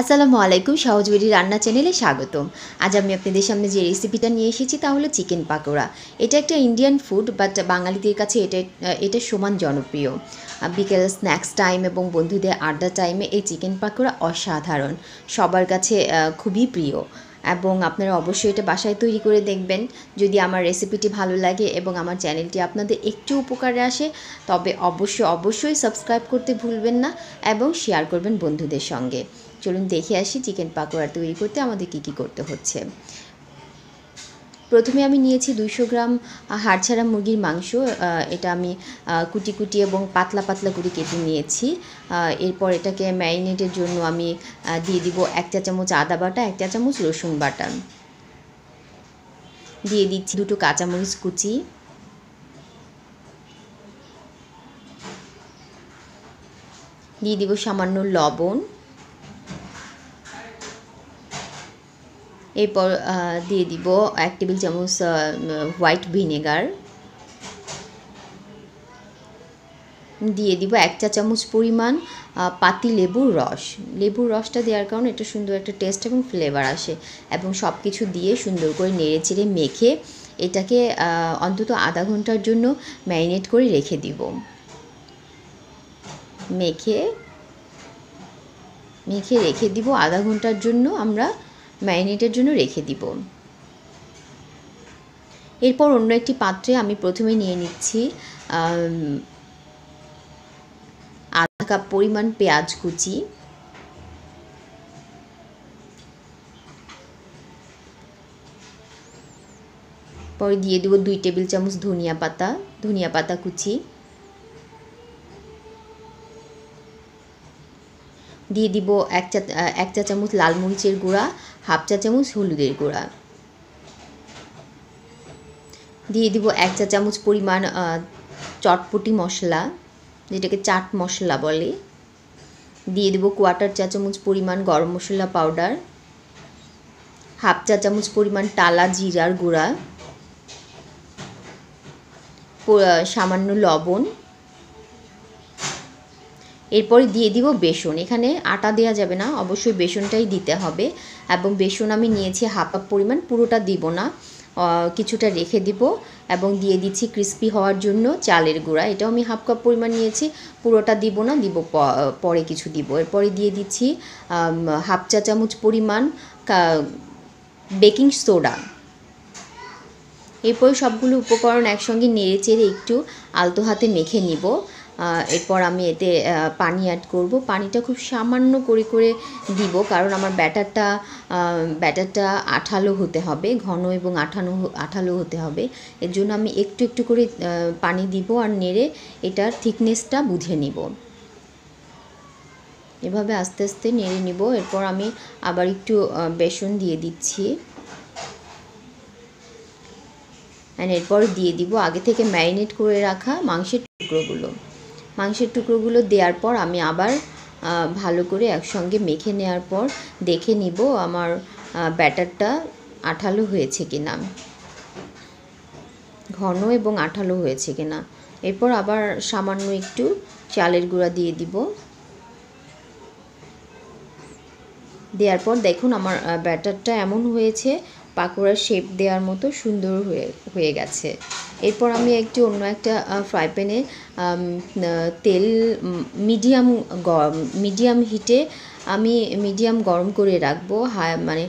আসসালামু আলাইকুম সহজবেরি রান্না চ্যানেলে স্বাগতম আজ আমি আপনাদের সামনে যে রেসিপিটা নিয়ে এসেছি তা হলো চিকেন পাকোড়া এটা একটা ইন্ডিয়ান ফুড বাট বাঙালিদের কাছে এটা এটা সমান জনপ্রিয় বিকেল স্ন্যাক্স টাইম এবং বন্ধুদের আড্ডা টাইমে এই চিকেন পাকোড়া অসাধারণ সবার কাছে খুবই প্রিয় এবং আপনারা অবশ্যই এটা বাসায় তৈরি করে দেখবেন যদি আমার রেসিপিটি ভালো লাগে এবং আমার চ্যানেলটি আপনাদের একটু উপকারে আসে তবে অবশ্যই অবশ্যই সাবস্ক্রাইব করতে ভুলবেন না এবং শেয়ার করবেন বন্ধুদের সঙ্গে চলুন দেখে আসি চিকেন পাকোড়া তৈরি করতে আমাদের কি কি করতে হচ্ছে প্রথমে আমি নিয়েছি দুইশো গ্রাম হাড়ছাড়া মুরগির মাংস এটা আমি কুটি কুটি এবং পাতলা পাতলা করে কেটে নিয়েছি এরপর এটাকে ম্যারিনেটের জন্য আমি দিয়ে দিব এক চা চামচ আদা বাটা এক চা চামচ রসুন বাটা দিয়ে দিচ্ছি দুটো কাঁচামরিচ কুচি দিয়ে দিব সামান্য লবণ এরপর দিয়ে দিব এক টেবিল চামচ হোয়াইট ভিনেগার দিয়ে দিব এক চা চামচ পরিমাণ পাতি লেবুর রস লেবুর রসটা দেওয়ার কারণে এটা সুন্দর একটা টেস্ট এবং ফ্লেভার আসে এবং সব কিছু দিয়ে সুন্দর করে নেড়ে চেড়ে মেখে এটাকে অন্তত আধা ঘন্টার জন্য ম্যারিনেট করে রেখে দিব মেখে মেখে রেখে দিব আধা ঘন্টার জন্য আমরা ম্যারিনেটের জন্য রেখে দিব এরপর অন্য একটি পাত্রে আমি প্রথমে নিয়ে নিচ্ছি আধা কাপ পরিমাণ পেঁয়াজ কুচি পরে দিয়ে দেবো দুই টেবিল চামচ ধনিয়া পাতা ধনিয়া পাতা কুচি দিয়ে দিব এক চা এক চা চামচ লাল মরিচের গুঁড়া হাফ চা চামচ হলুদের গুঁড়া দিয়ে দিব এক চা চামচ পরিমাণ চটপটি মশলা যেটাকে চাট মশলা বলে দিয়ে দেবো কোয়াটার চা চামচ পরিমাণ গরম মশলা পাউডার হাফ চা চামচ পরিমাণ টালা জিরার গুঁড়া সামান্য লবণ এরপরে দিয়ে দিব বেসন এখানে আটা দেওয়া যাবে না অবশ্যই বেসনটাই দিতে হবে এবং বেসন আমি নিয়েছি হাফ কাপ পরিমাণ পুরোটা দিব না কিছুটা রেখে দিব এবং দিয়ে দিচ্ছি ক্রিস্পি হওয়ার জন্য চালের গুঁড়া এটাও আমি হাফ কাপ পরিমাণ নিয়েছি পুরোটা দিব না দিব পরে কিছু দিব এরপরে দিয়ে দিচ্ছি হাফ চা চামচ পরিমাণ বেকিং সোডা এরপর সবগুলো উপকরণ একসঙ্গে নেড়ে চেড়ে একটু আলতো হাতে মেখে নিব এরপর আমি এতে পানি অ্যাড করব পানিটা খুব সামান্য করে করে দিব কারণ আমার ব্যাটারটা ব্যাটারটা আঠালো হতে হবে ঘন এবং আঠানো আঠালো হতে হবে এর জন্য আমি একটু একটু করে পানি দিব আর নেড়ে এটার থিকনেসটা বুঝে নিব এভাবে আস্তে আস্তে নেড়ে নিব এরপর আমি আবার একটু বেসন দিয়ে দিচ্ছি এরপর দিয়ে দিব আগে থেকে ম্যারিনেট করে রাখা মাংসের টুকরোগুলো মাংসের টুকরোগুলো দেওয়ার পর আমি আবার ভালো করে একসঙ্গে মেখে নেওয়ার পর দেখে নিব আমার ব্যাটারটা আঠালো হয়েছে কিনা ঘন এবং আঠালো হয়েছে কিনা এরপর আবার সামান্য একটু চালের গুঁড়া দিয়ে দিব দেওয়ার পর দেখুন আমার ব্যাটারটা এমন হয়েছে পাকোড়ার শেপ দেওয়ার মতো সুন্দর হয়ে হয়ে গেছে এরপর আমি একটি অন্য একটা ফ্রাই প্যানে তেল মিডিয়াম মিডিয়াম হিটে আমি মিডিয়াম গরম করে রাখবো হাই মানে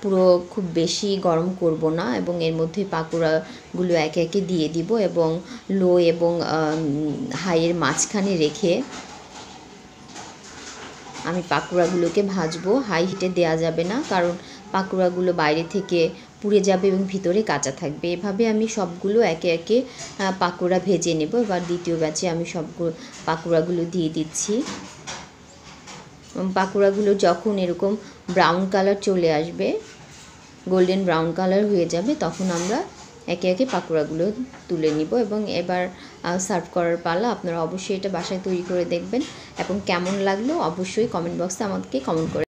পুরো খুব বেশি গরম করব না এবং এর মধ্যে পাকোড়াগুলো একে একে দিয়ে দিব এবং লো এবং হাইয়ের মাঝখানে রেখে আমি পাকোড়াগুলোকে ভাজবো হাই হিটে দেয়া যাবে না কারণ পাকোড়াগুলো বাইরে থেকে পুড়ে যাবে এবং ভিতরে কাঁচা থাকবে এভাবে আমি সবগুলো একে একে পাকোড়া ভেজে নেব এবার দ্বিতীয় ব্যাচে আমি সব পাকোড়াগুলো দিয়ে দিচ্ছি পাকোড়াগুলো যখন এরকম ব্রাউন কালার চলে আসবে গোল্ডেন ব্রাউন কালার হয়ে যাবে তখন আমরা একে একে পাকোড়াগুলো তুলে নিব এবং এবার সার্ভ করার পালা আপনারা অবশ্যই এটা বাসায় তৈরি করে দেখবেন এবং কেমন লাগলো অবশ্যই কমেন্ট বক্সে আমাকে কমেন্ট করে